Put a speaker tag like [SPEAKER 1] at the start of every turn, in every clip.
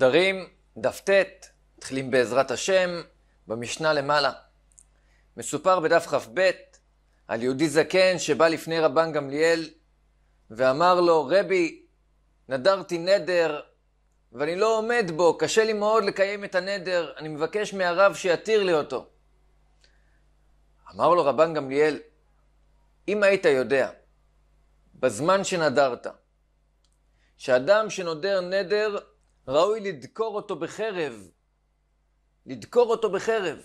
[SPEAKER 1] נדרים, דף ט, מתחילים בעזרת השם, במשנה למעלה. מסופר בדף כ"ב על יהודי זקן שבא לפני רבן גמליאל ואמר לו, רבי, נדרתי נדר ואני לא עומד בו, קשה לי מאוד לקיים את הנדר, אני מבקש מהרב שיתיר לי אותו. אמר לו רבן גמליאל, אם היית יודע, בזמן שנדרת, שאדם שנודר נדר ראוי לדקור אותו בחרב. לדקור אותו בחרב.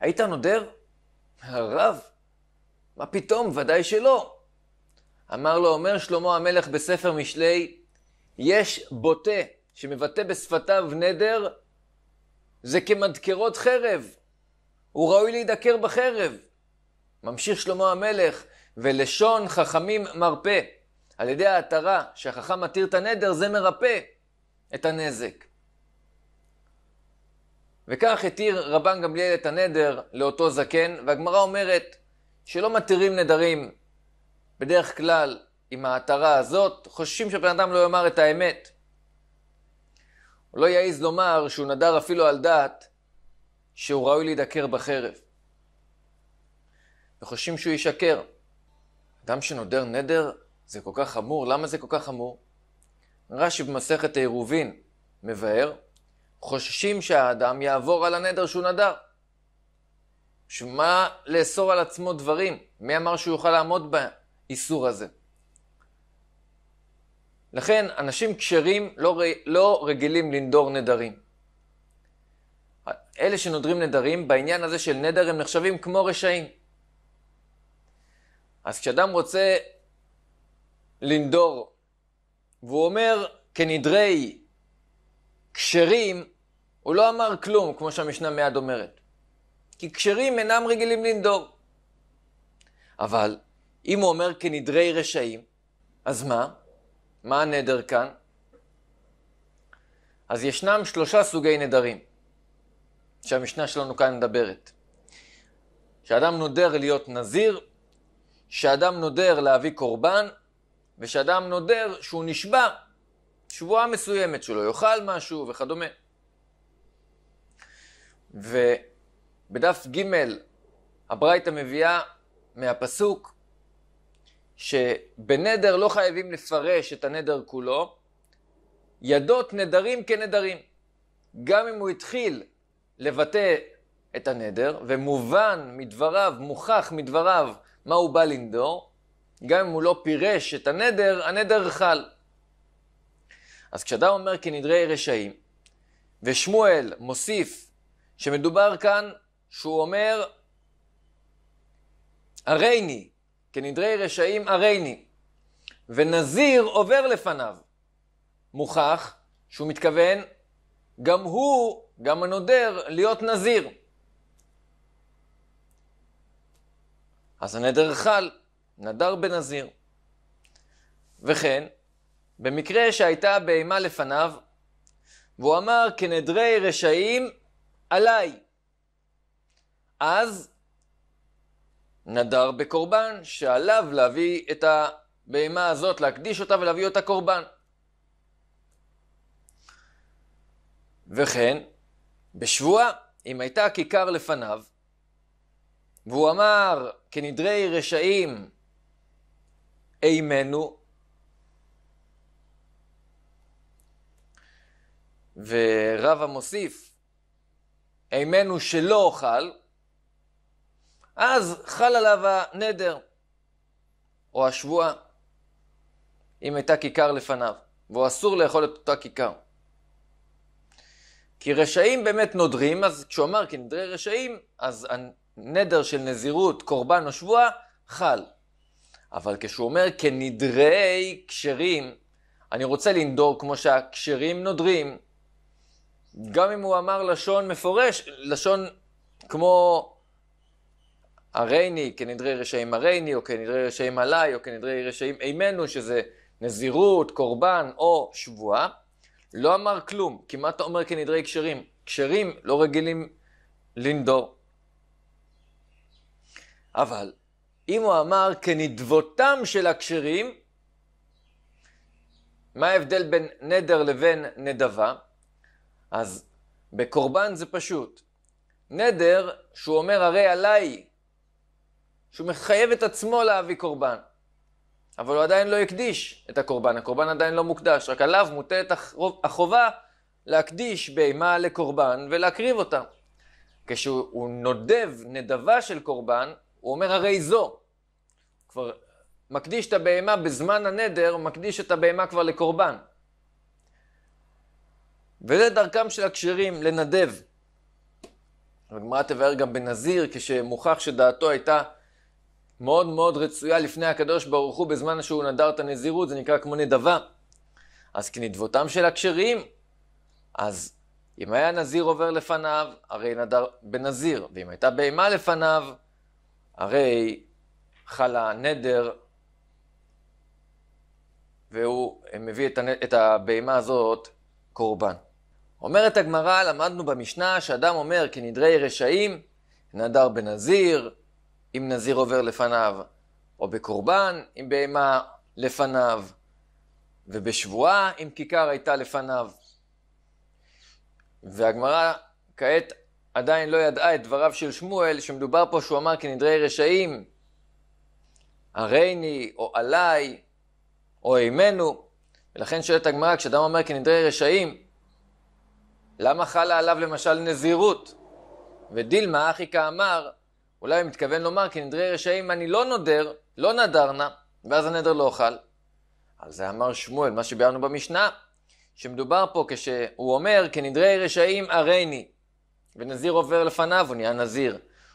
[SPEAKER 1] היית נודר? הרב? מה פתאום? ודאי שלא. אמר לו, אומר שלמה המלך בספר משלי, יש בוטה שמבטא בשפתיו נדר, זה כמדקרות חרב. הוא ראוי להידקר בחרב. ממשיך שלמה המלך, ולשון חכמים מרפא. על ידי ההתרה שהחכם מתיר את הנדר, זה מרפא. את הנזק. וכך התיר רבן גמליאל את הנדר לאותו זקן, והגמרא אומרת שלא מתירים נדרים בדרך כלל עם ההתרה הזאת, חוששים שבן אדם לא יאמר את האמת. הוא לא יעז לומר שהוא נדר אפילו על דעת שהוא ראוי להידקר בחרב. וחוששים שהוא ישקר. אדם שנודר נדר זה כל כך חמור, למה זה כל כך חמור? רש"י במסכת העירובין מבאר, חוששים שהאדם יעבור על הנדר שהוא נדר. שמה לאסור על עצמו דברים? מי אמר שהוא יוכל לעמוד באיסור הזה? לכן אנשים כשרים לא, לא רגילים לנדור נדרים. אלה שנודרים נדרים, בעניין הזה של נדר הם נחשבים כמו רשעים. אז כשאדם רוצה לנדור והוא אומר כנדרי כשרים, הוא לא אמר כלום, כמו שהמשנה מיד אומרת. כי כשרים אינם רגילים לנדור. אבל אם הוא אומר כנדרי רשעים, אז מה? מה הנדר כאן? אז ישנם שלושה סוגי נדרים שהמשנה שלנו כאן מדברת. שאדם נודר להיות נזיר, שאדם נודר להביא קורבן, ושאדם נודר שהוא נשבע שבועה מסוימת, שלא יאכל משהו וכדומה. ובדף ג' הברייתא מביאה מהפסוק שבנדר לא חייבים לפרש את הנדר כולו, ידות נדרים כנדרים. גם אם הוא התחיל לבטא את הנדר, ומובן מדבריו, מוכח מדבריו, מה הוא בא לנדור, גם אם הוא לא פירש את הנדר, הנדר חל. אז כשאדם אומר כנדרי רשעים, ושמואל מוסיף שמדובר כאן שהוא אומר הרייני, כנדרי רשעים הרייני, ונזיר עובר לפניו, מוכח שהוא מתכוון גם הוא, גם הנודר, להיות נזיר. אז הנדר חל. נדר בנזיר. וכן, במקרה שהייתה בהמה לפניו, והוא אמר, כנדרי רשעים עליי. אז נדר בקורבן, שעליו להביא את הבהמה הזאת, להקדיש אותה ולהביא אותה קורבן. וכן, בשבועה, אם הייתה כיכר לפניו, והוא אמר, כנדרי רשעים אימנו. ורבא מוסיף, אימנו שלא אוכל, אז חל עליו הנדר, או השבועה, אם הייתה כיכר לפניו, והוא אסור לאכול את אותה כיכר. כי רשעים באמת נודרים, אז כשהוא אמר כי נדרי רשעים, אז הנדר של נזירות, קורבן או שבועה, חל. אבל כשהוא אומר כנדרי כשרים, אני רוצה לנדור כמו שהכשרים נודרים, גם אם הוא אמר לשון מפורש, לשון כמו הרייני, כנדרי רשעים הרייני, או כנדרי רשעים עליי, או כנדרי רשעים אימנו, שזה נזירות, קורבן או שבועה, לא אמר כלום, כמעט אומר כנדרי כשרים. כשרים לא רגילים לנדור. אבל אם הוא אמר כנדבותם של הכשרים, מה ההבדל בין נדר לבין נדבה? אז בקורבן זה פשוט. נדר, שהוא אומר הרי עליי, שהוא מחייב את עצמו להביא קורבן, אבל הוא עדיין לא הקדיש את הקורבן, הקורבן עדיין לא מוקדש, רק עליו מוטלת החובה להקדיש בהמה לקורבן ולהקריב אותה. כשהוא נודב נדבה של קורבן, הוא אומר הרי זו. כבר מקדיש את הבהמה בזמן הנדר, מקדיש את הבהמה כבר לקורבן. וזה דרכם של הכשרים, לנדב. הגמרא תבהר גם בנזיר, כשמוכח שדעתו הייתה מאוד מאוד רצויה לפני הקדוש ברוך הוא בזמן שהוא נדר את הנזירות, זה נקרא כמו נדבה. אז כנדבותם של הכשרים, אז אם היה נזיר עובר לפניו, הרי נדר בנזיר, ואם הייתה בהמה לפניו, הרי חלה נדר, והוא מביא את, הנד... את הבהמה הזאת קורבן. אומרת הגמרא, למדנו במשנה, שאדם אומר כנדרי רשעים, נדר בנזיר, אם נזיר עובר לפניו, או בקורבן, אם בהמה לפניו, ובשבועה, אם כיכר הייתה לפניו. והגמרא כעת עדיין לא ידעה את דבריו של שמואל, שמדובר פה שהוא אמר כנדרי רשעים, הרייני, או עליי, או אימנו. ולכן שואלת הגמרא, כשאדם אומר כנדרי רשעים, למה חלה עליו למשל נזירות? ודילמה אחיקה אמר, אולי הוא מתכוון לומר, כנדרי רשעים אני לא נודר, לא נדרנה, ואז הנדר לא אוכל. על זה אמר שמואל, מה שביארנו במשנה, שמדובר פה כשהוא אומר, כנדרי רשעים הרייני. ונזיר עובר לפניו, הוא נהיה נזיר.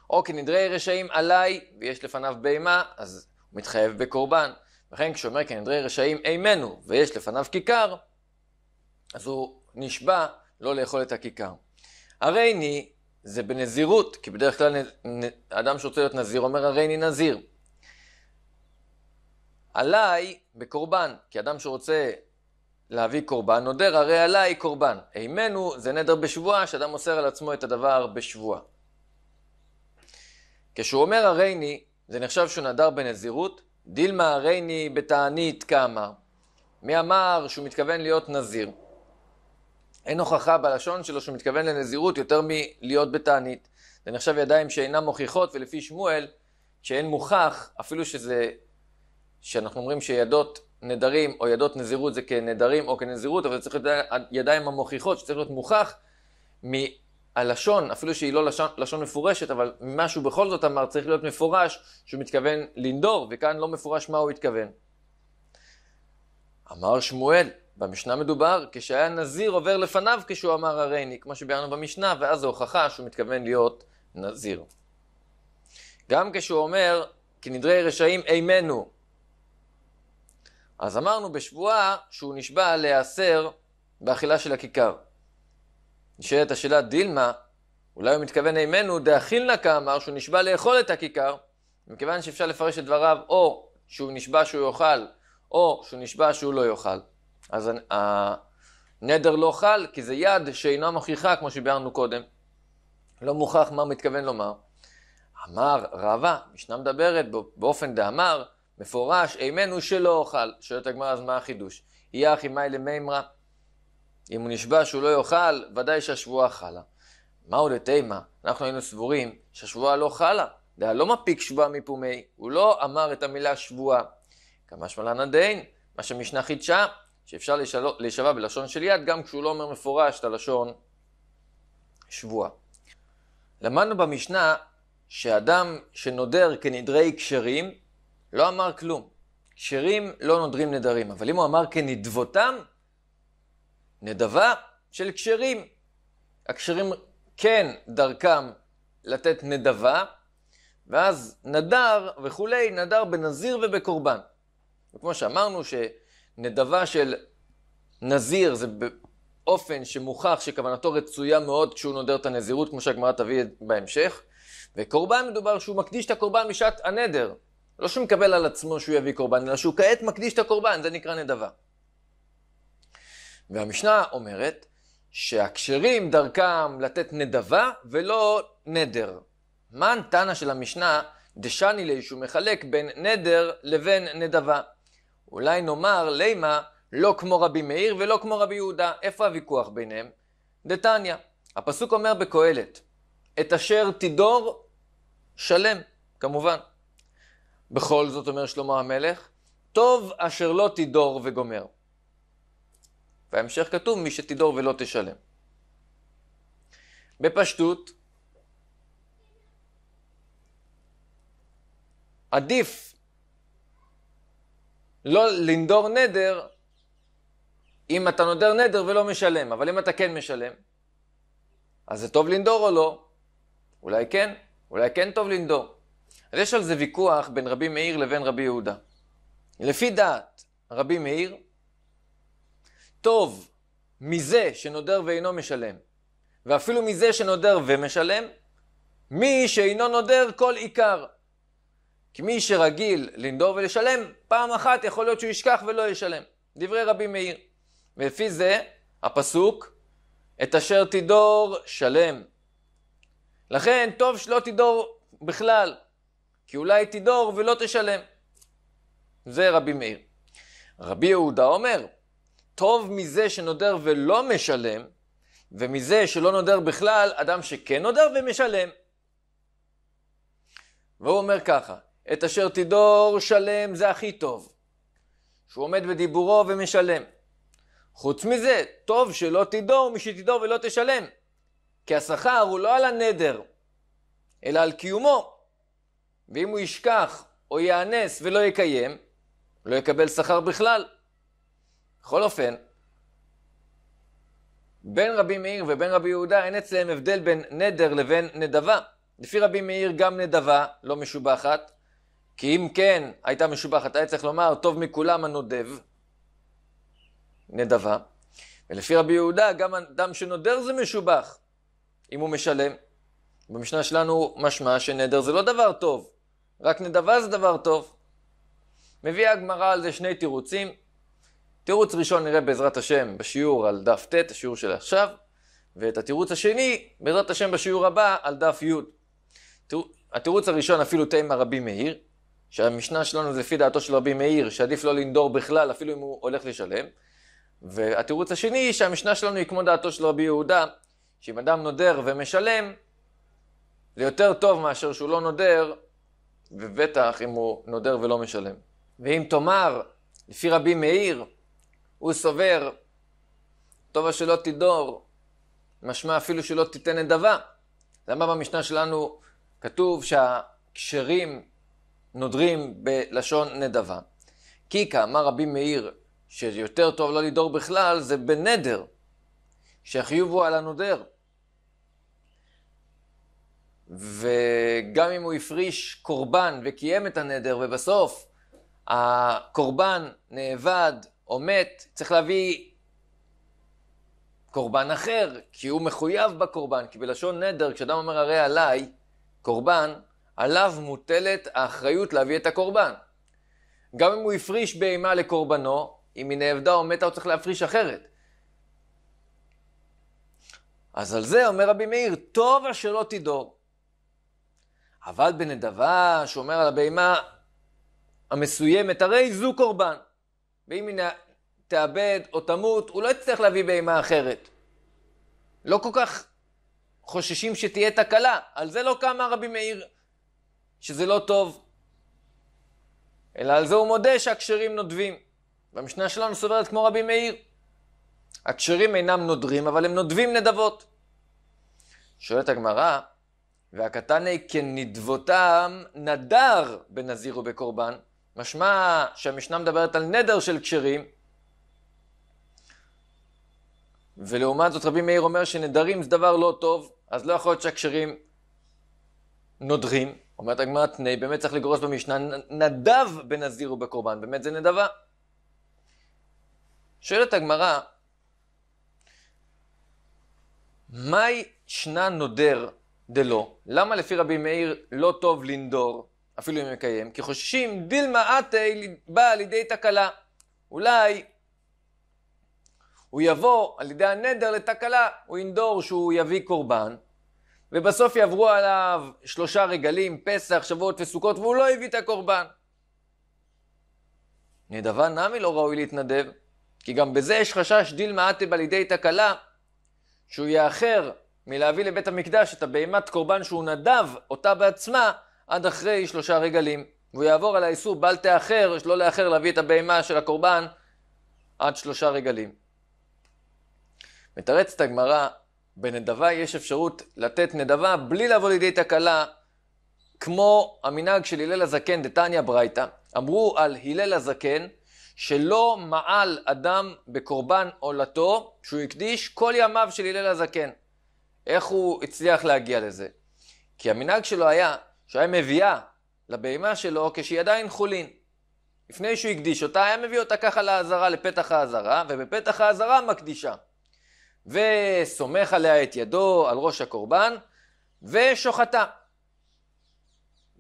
[SPEAKER 1] או אוקיי, כנדרי רשעים עליי, ויש לפניו בהמה, אז הוא מתחייב בקורבן. וכן כשאומר כנדרי רשעים אימנו, ויש לפניו כיכר, אז הוא נשבע לא לאכול את הכיכר. הרייני זה בנזירות, כי בדרך כלל נ... נ... אדם שרוצה להיות נזיר אומר הרייני נזיר. עליי בקורבן, כי אדם שרוצה להביא קורבן, נודר הרי עליי קורבן. אימנו זה נדר בשבועה, שאדם מוסר על עצמו את הדבר בשבועה. כשהוא אומר הרייני, זה נחשב שהוא נדר בנזירות, דילמה הרייני בתענית כאמר. מי אמר שהוא מתכוון להיות נזיר? אין הוכחה בלשון שלו שהוא מתכוון לנזירות יותר מלהיות בתענית. זה נחשב ידיים שאינן מוכיחות, ולפי שמואל, שאין מוכח, אפילו שזה, שאנחנו אומרים שידות נדרים או ידות נזירות זה כנדרים או כנזירות, אבל זה צריך להיות ידיים המוכיחות, שצריך להיות מוכח מהלשון, אפילו שהיא לא לשון, לשון מפורשת, אבל משהו בכל זאת אמר, צריך להיות מפורש שהוא מתכוון לנדור, וכאן לא מפורש מה הוא התכוון. אמר שמואל, במשנה מדובר, כשהיה נזיר עובר לפניו כשהוא אמר הרייני, כמו שביארנו במשנה, ואז זו הוכחה שהוא מתכוון להיות נזיר. גם כשהוא אומר, כנדרי רשעים אימנו, אז אמרנו בשבועה שהוא נשבע להיאסר באכילה של הכיכר. נשאלת השאלה דילמה, אולי הוא מתכוון אימנו דאכילנה כאמר שהוא נשבע לאכול את הכיכר, מכיוון שאפשר לפרש את דבריו או שהוא נשבע שהוא יאכל או שהוא נשבע שהוא לא יאכל. אז הנדר לא חל כי זה יד שאינה מוכיחה כמו שביארנו קודם. לא מוכח מה הוא מתכוון לומר. אמר רבה, משנה מדברת באופן דאמר, מפורש, אימנו שלא אוכל. שואלת הגמרא, אז מה החידוש? יהיה אחי מאי למימרא? אם הוא נשבע שהוא לא יאכל, ודאי שהשבועה חלה. מהו לתימה? אנחנו היינו סבורים שהשבועה לא חלה. דעה לא מפיק שבועה מפומי, הוא לא אמר את המילה שבועה. כמה לנא דין, מה שמשנה חידשה, שאפשר להישבע בלשון של יד, גם כשהוא לא אומר מפורש את הלשון שבועה. למדנו במשנה שאדם שנודר כנדרי קשרים, לא אמר כלום. שרים לא נודרים נדרים, אבל אם הוא אמר כנדבותם, נדבה של כשרים. הכשרים כן דרכם לתת נדבה, ואז נדר וכולי, נדר בנזיר ובקורבן. וכמו שאמרנו שנדבה של נזיר זה באופן שמוכח שכוונתו רצויה מאוד כשהוא נודר את הנזירות, כמו שהגמרא תביא בהמשך. וקורבן מדובר שהוא מקדיש את הקורבן משעת הנדר. לא שהוא מקבל על עצמו שהוא יביא קורבן, אלא שהוא כעת מקדיש את הקורבן, זה נקרא נדבה. והמשנה אומרת שהכשרים דרכם לתת נדבה ולא נדר. מה הנתנא של המשנה דשני לי שהוא מחלק בין נדר לבין נדבה? אולי נאמר לימה לא כמו רבי מאיר ולא כמו רבי יהודה. איפה הוויכוח ביניהם? דתניא. הפסוק אומר בקהלת, את אשר תדור שלם, כמובן. בכל זאת אומר שלמה המלך, טוב אשר לא תידור וגומר. בהמשך כתוב מי שתידור ולא תשלם. בפשטות, עדיף לא לנדור נדר אם אתה נודר נדר ולא משלם, אבל אם אתה כן משלם, אז זה טוב לנדור או לא? אולי כן, אולי כן טוב לנדור. אז יש על זה ויכוח בין רבי מאיר לבין רבי יהודה. לפי דעת רבי מאיר, טוב מזה שנודר ואינו משלם, ואפילו מזה שנודר ומשלם, מי שאינו נודר כל עיקר. כי מי שרגיל לנדור ולשלם, פעם אחת יכול להיות שהוא ישכח ולא ישלם. דברי רבי מאיר. ולפי זה, הפסוק, את אשר תדור, שלם. לכן, טוב שלא תדור בכלל. כי אולי תדור ולא תשלם. זה רבי מאיר. רבי יהודה אומר, טוב מזה שנודר ולא משלם, ומזה שלא נודר בכלל, אדם שכן נודר ומשלם. והוא אומר ככה, את אשר תדור שלם זה הכי טוב, שהוא עומד בדיבורו ומשלם. חוץ מזה, טוב שלא תדור משתדור ולא תשלם, כי השכר הוא לא על הנדר, אלא על קיומו. ואם הוא ישכח או יאנס ולא יקיים, לא יקבל שכר בכלל. בכל אופן, בין רבי מאיר ובין רבי יהודה אין אצלם הבדל בין נדר לבין נדבה. לפי רבי מאיר גם נדבה לא משובחת, כי אם כן הייתה משובחת, היה צריך לומר טוב מכולם הנודב, נדבה. ולפי רבי יהודה גם אדם שנודר זה משובח, אם הוא משלם. במשנה שלנו משמע שנדר זה לא דבר טוב, רק נדבה זה דבר טוב. מביאה הגמרא על זה שני תירוצים. תירוץ ראשון נראה בעזרת השם בשיעור על דף ט', השיעור של עכשיו, ואת התירוץ השני בעזרת השם בשיעור הבא על דף י'. התירוץ הראשון אפילו תימה רבי מאיר, שהמשנה שלנו זה לפי דעתו של רבי מאיר, שעדיף לא לנדור בכלל אפילו אם הוא הולך לשלם. והתירוץ השני שהמשנה שלנו היא כמו דעתו של רבי יהודה, שאם אדם נודר ומשלם, זה יותר טוב מאשר שהוא לא נודר ובטח אם הוא נודר ולא משלם. ואם תאמר, לפי רבי מאיר, הוא סובר, טובה שלא תדור, משמע אפילו שלא תיתן נדבה. למה במשנה שלנו כתוב שהכשרים נודרים בלשון נדבה? כי כאמר רבי מאיר, שיותר טוב לא לדור בכלל, זה בנדר, שהחיוב הוא על הנודר. וגם אם הוא הפריש קורבן וקיים את הנדר, ובסוף הקורבן נאבד או מת, צריך להביא קורבן אחר, כי הוא מחויב בקורבן, כי בלשון נדר, כשאדם אומר הרי עליי, קורבן, עליו מוטלת האחריות להביא את הקורבן. גם אם הוא הפריש בהמה לקורבנו, אם היא נאבדה או מתה, הוא צריך להפריש אחרת. אז על זה אומר רבי מאיר, טוב אשר לא תדור. עבד בנדבה שומר על הבהמה המסוימת, הרי זו קורבן. ואם היא תאבד או תמות, הוא לא יצטרך להביא בהמה אחרת. לא כל כך חוששים שתהיה תקלה. על זה לא קמה רבי מאיר, שזה לא טוב. אלא על זה הוא מודה שהכשרים נודבים. והמשנה שלנו סוברת כמו רבי מאיר. הכשרים אינם נודרים, אבל הם נודבים נדבות. שואלת הגמרא, והקטן כנדבותם נדר בנזיר ובקורבן, משמע שהמשנה מדברת על נדר של כשרים, ולעומת זאת רבי מאיר אומר שנדרים זה דבר לא טוב, אז לא יכול להיות שהכשרים נודרים. אומרת הגמרא תנאי, באמת צריך לגרוס במשנה, נדב בנזיר ובקורבן, באמת זה נדבה. שואלת הגמרא, מהי שנה נודר דלא, למה לפי רבי מאיר לא טוב לנדור, אפילו אם מקיים? כי חוששים דילמא בא על ידי תקלה. אולי הוא יבוא על ידי הנדר לתקלה, הוא ינדור שהוא יביא קורבן, ובסוף יעברו עליו שלושה רגלים, פסח, שבועות וסוכות, והוא לא הביא את הקורבן. נדבה נמי לא ראוי להתנדב, כי גם בזה יש חשש דילמא עתי בא לידי תקלה, שהוא יאחר מלהביא לבית המקדש את הבהמת קורבן שהוא נדב אותה בעצמה עד אחרי שלושה רגלים. והוא יעבור על האיסור בל תאחר, שלא לאחר להביא את הבהמה של הקורבן עד שלושה רגלים. מתרצת הגמרא, בנדבה יש אפשרות לתת נדבה בלי לבוא לידי תקלה, כמו המנהג של הלל הזקן דתניא ברייתא. אמרו על הלל הזקן שלא מעל אדם בקורבן עולתו שהוא הקדיש כל ימיו של הלל הזקן. איך הוא הצליח להגיע לזה? כי המנהג שלו היה שהיה מביאה לבהמה שלו כשהיא עדיין חולין. לפני שהוא הקדיש אותה, היה מביא אותה ככה לעזרה, לפתח העזרה, ובפתח העזרה מקדישה. וסומך עליה את ידו על ראש הקורבן, ושוחטה.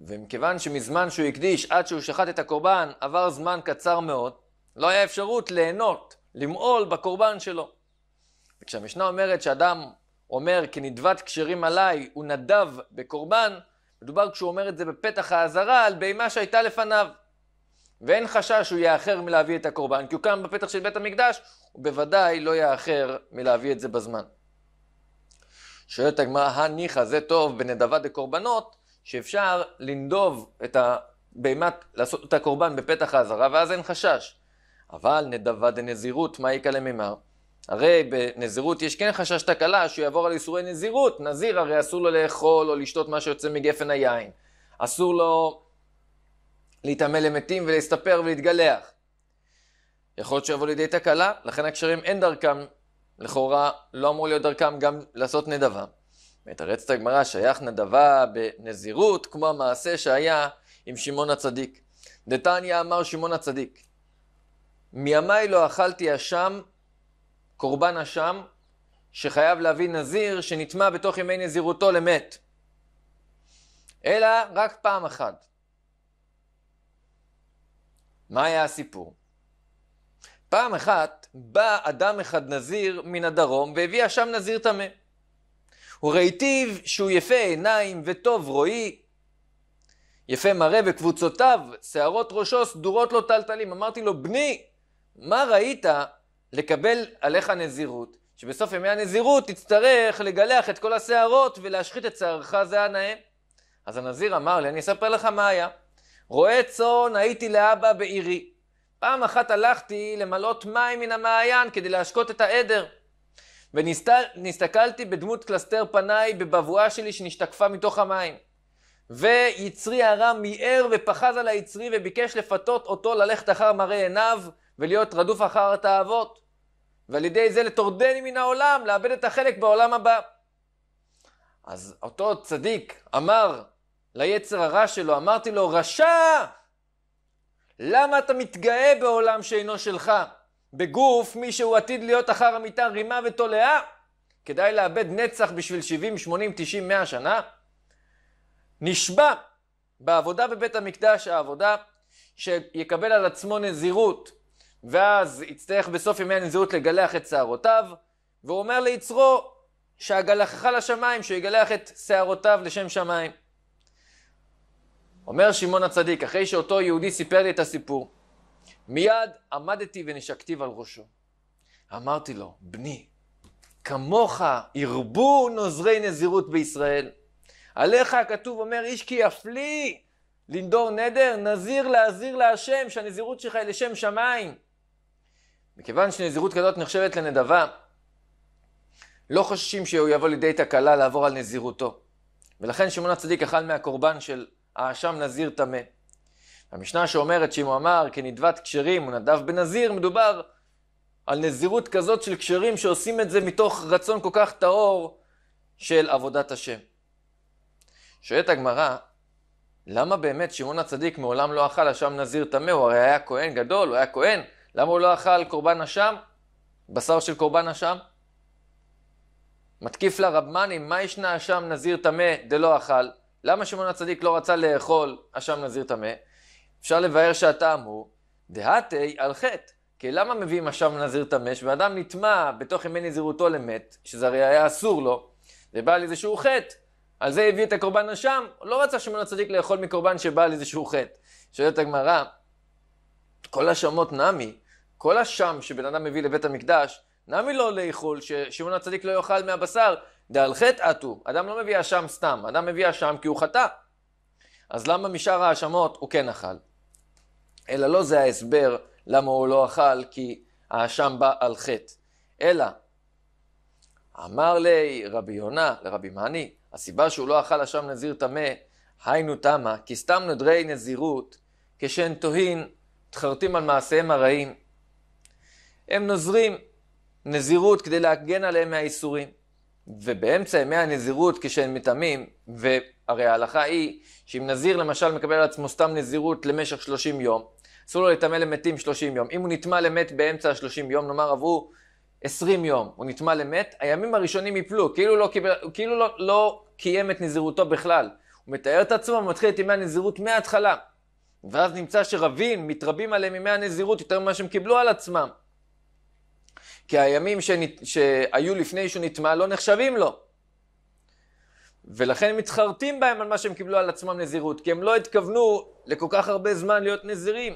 [SPEAKER 1] ומכיוון שמזמן שהוא הקדיש עד שהוא שחט את הקורבן עבר זמן קצר מאוד, לא היה אפשרות ליהנות, למעול בקורבן שלו. וכשהמשנה אומרת שאדם אומר כנדבת כשרים עליי הוא נדב בקורבן, מדובר כשהוא אומר את זה בפתח האזהרה על בהמה שהייתה לפניו. ואין חשש שהוא יאחר מלהביא את הקורבן, כי הוא קם בפתח של בית המקדש, הוא בוודאי לא יאחר מלהביא את זה בזמן. שואלת הגמרא, הניחא זה טוב בנדבה דקורבנות, שאפשר לנדוב את הבהמת, לעשות את הקורבן בפתח האזהרה, ואז אין חשש. אבל נדבה דנזירות, מה יקלה ממר? הרי בנזירות יש כן חשש תקלה שהוא יעבור על איסורי נזירות. נזיר הרי אסור לו לאכול או לשתות מה שיוצא מגפן היין. אסור לו להיטמא למתים ולהסתפר ולהתגלח. יכול להיות שיבוא לידי תקלה, לכן הקשרים אין דרכם, לכאורה לא אמור להיות דרכם גם לעשות נדבה. מתרצת הגמרא, שייך נדבה בנזירות, כמו המעשה שהיה עם שמעון הצדיק. דתניא אמר שמעון הצדיק, מימיי לא אכלתי אשם קורבן אשם שחייב להביא נזיר שנטמע בתוך ימי נזירותו למת. אלא רק פעם אחת. מה היה הסיפור? פעם אחת בא אדם אחד נזיר מן הדרום והביא אשם נזיר טמא. הוא ראיתיו שהוא יפה עיניים וטוב רואי, יפה מראה וקבוצותיו, שערות ראשו סדורות לו טלטלים. אמרתי לו, בני, מה ראית לקבל עליך נזירות, שבסוף ימי הנזירות תצטרך לגלח את כל השערות ולהשחית את שערך זה הנאה. אז הנזיר אמר לי, אני אספר לך מה היה. רועה צאן הייתי לאבא בעירי. פעם אחת הלכתי למלות מים מן המעיין כדי להשקות את העדר. ונסתכלתי בדמות קלסתר פניי בבבואה שלי שנשתקפה מתוך המים. ויצרי הרע מיער ופחז על היצרי וביקש לפתות אותו ללכת אחר מראה עיניו ולהיות רדוף אחר התאוות, ועל ידי זה לטורדני מן העולם, לאבד את החלק בעולם הבא. אז אותו צדיק אמר ליצר הרע שלו, אמרתי לו, רשע! למה אתה מתגאה בעולם שאינו שלך? בגוף, מי שהוא עתיד להיות אחר המיטה רימה ותולעה? כדאי לאבד נצח בשביל 70, 80, 90, 100 שנה? נשבע בעבודה בבית המקדש, העבודה שיקבל על עצמו נזירות, ואז יצטרך בסוף ימי הנזירות לגלח את שערותיו, והוא אומר ליצרו שהגלחך לשמיים, שהוא יגלח את שערותיו לשם שמיים. אומר שמעון הצדיק, אחרי שאותו יהודי סיפר לי את הסיפור, מיד עמדתי ונשקתיו על ראשו. אמרתי לו, בני, כמוך ירבו נוזרי נזירות בישראל. עליך הכתוב אומר, איש כי יפליא לנדור נדר, נזיר להזיר להשם, שהנזירות שלך היא לשם שמיים. מכיוון שנזירות כזאת נחשבת לנדבה, לא חוששים שהוא יבוא לידי תקלה לעבור על נזירותו. ולכן שמעון הצדיק אכל מהקורבן של האשם נזיר טמא. המשנה שאומרת שאם הוא אמר כנדבת כשרים הוא נדב בנזיר, מדובר על נזירות כזאת של כשרים שעושים את זה מתוך רצון כל כך טהור של עבודת השם. שואלת הגמרא, למה באמת שמעון הצדיק מעולם לא אכל אשם נזיר טמא? הוא הרי היה כהן גדול, הוא היה כהן, למה הוא לא אכל קורבן אשם? בשר של קורבן אשם? מתקיף לה רבמנים, מה ישנה אשם נזיר טמא דלא אכל? למה שמעון הצדיק לא רצה לאכול אשם נזיר טמא? אפשר לבאר שהטעם הוא דהתי על חטא. כי למה מביאים אשם נזיר טמא? שבאדם נטמע בתוך ימי נזירותו למת, שזה הרי היה אסור לו, ובא על איזשהו חטא. על זה הביא את הקורבן אשם, לא רצה שמעון הצדיק לאכול מקורבן שבא על איזשהו חטא. שואלת הגמרא, כל השמות נמי, כל השם שבן אדם מביא לבית המקדש, נמי לא לאכול, ששמעון הצדיק לא יאכל מהבשר, דעל חטא עטו. אדם לא מביא אשם סתם, אדם מביא אשם כי הוא חטא. אז למה משאר האשמות הוא כן אכל? אלא לא זה ההסבר למה הוא לא אכל, כי האשם בא על חטא. אלא, אמר לי רבי יונה, לרבי מאני, הסיבה שהוא לא אכל אשם נזיר טמא, היינו תמה, כי סתם נדרי נזירות, כשהן תוהין, תחרטים על מעשיהם הרעים. הם נוזרים נזירות כדי להגן עליהם מהאיסורים. ובאמצע ימי הנזירות, כשהם מתאמים, והרי ההלכה היא שאם נזיר למשל מקבל על עצמו סתם נזירות למשך 30 יום, אסור לו לטמא למתים 30 יום. אם הוא נטמא למת באמצע ה-30 יום, נאמר עברו 20 יום, הוא נטמא למת, הימים הראשונים יפלו, כאילו לא, קיבל, כאילו לא, לא קיים את נזירותו בכלל. הוא מתאר את עצמו ומתחיל את ימי הנזירות מההתחלה. ואז נמצא שרבים מתרבים עליהם ימי הנזירות יותר ממה שהם קיבלו על עצמם. כי הימים שנת... שהיו לפני שהוא נטמע לא נחשבים לו. ולכן הם מתחרטים בהם על מה שהם קיבלו על עצמם נזירות, כי הם לא התכוונו לכל כך הרבה זמן להיות נזירים.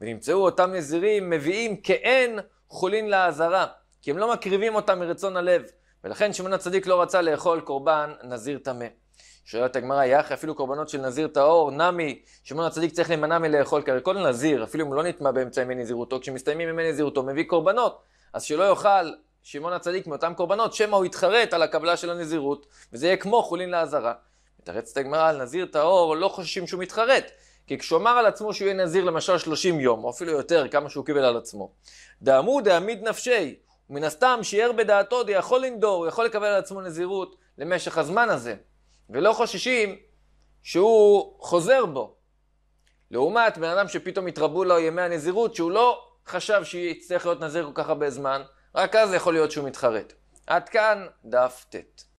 [SPEAKER 1] ונמצאו אותם נזירים מביאים כעין חולין לעזרה, כי הם לא מקריבים אותם מרצון הלב. ולכן שמעון הצדיק לא רצה לאכול קורבן נזיר טמא. שואלת הגמרא, יחי אפילו קורבנות של נזיר טהור, נמי, שמעון הצדיק צריך להימנע מלאכול, כי הרי כל נזיר, אפילו אם הוא לא נטמע באמצע ימי נזירותו, כשמסתיימים ימי נזירותו, מביא קורבנות. אז שלא יאכל שמעון הצדיק מאותם קורבנות, שמא הוא יתחרט על הקבלה של הנזירות, וזה יהיה כמו חולין לאזהרה. מתרצת הגמרא על נזיר טהור, לא חוששים שהוא מתחרט, כי כשהוא אמר על עצמו שהוא יהיה נזיר למשל 30 יום, או אפילו יותר, כמה שהוא קיבל על עצמו. דאמו דעמיד נפשי, ומן הסתם שיער בדעתו די יכול לנדור, הוא יכול לקבל על עצמו נזירות למשך הזמן הזה, ולא חוששים שהוא חוזר בו. לעומת בן אדם שפתאום התרבו לו ימי הנזירות, שהוא לא חשב שיצטרך להיות נזיר כל כך הרבה זמן, רק אז יכול להיות שהוא מתחרט. עד כאן דף ט'.